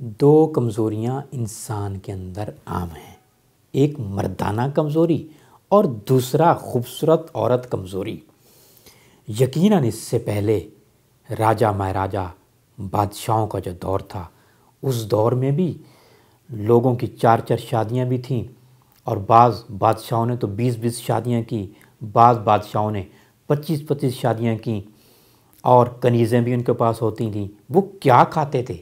دو کمزوریاں انسان کے اندر عام ہیں ایک مردانہ کمزوری اور دوسرا خوبصورت عورت کمزوری یقیناً اس سے پہلے راجہ مہراجا بادشاہوں کا جو دور تھا اس دور میں بھی لوگوں کی چار چار شادیاں بھی تھیں اور بعض بادشاہوں نے تو بیس بیس شادیاں کی بعض بادشاہوں نے پچیس پچیس شادیاں کیں اور کنیزیں بھی ان کے پاس ہوتی تھیں وہ کیا کھاتے تھے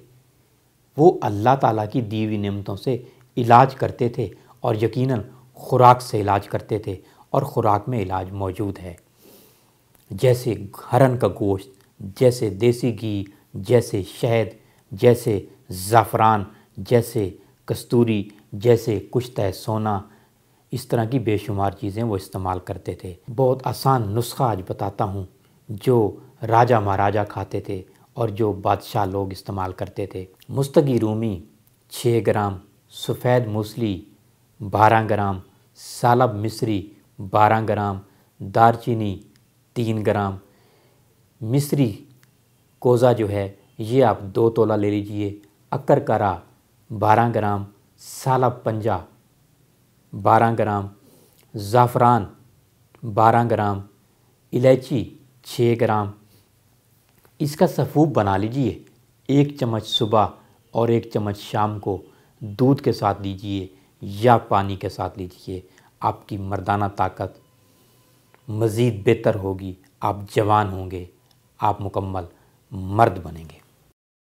وہ اللہ تعالیٰ کی دیوی نعمتوں سے علاج کرتے تھے اور یقیناً خوراک سے علاج کرتے تھے اور خوراک میں علاج موجود ہے جیسے ہرن کا گوشت جیسے دیسی گھی جیسے شہد جیسے زعفران جیسے کستوری جیسے کشتہ سونا اس طرح کی بے شمار چیزیں وہ استعمال کرتے تھے بہت آسان نسخہ آج بتاتا ہوں جو راجہ مہاراجہ کھاتے تھے اور جو بادشاہ لوگ استعمال کرتے تھے مستقی رومی چھ گرام سفید موسلی بارہ گرام سالب مصری بارہ گرام دار چینی تین گرام مصری کوزہ جو ہے یہ آپ دو تولہ لے لیجئے اکر کرا بارہ گرام سالب پنجا بارہ گرام زعفران بارہ گرام الائچی چھ گرام اس کا صفوب بنا لیجئے ایک چمچ صبح اور ایک چمچ شام کو دودھ کے ساتھ لیجئے یا پانی کے ساتھ لیجئے آپ کی مردانہ طاقت مزید بہتر ہوگی آپ جوان ہوں گے آپ مکمل مرد بنیں گے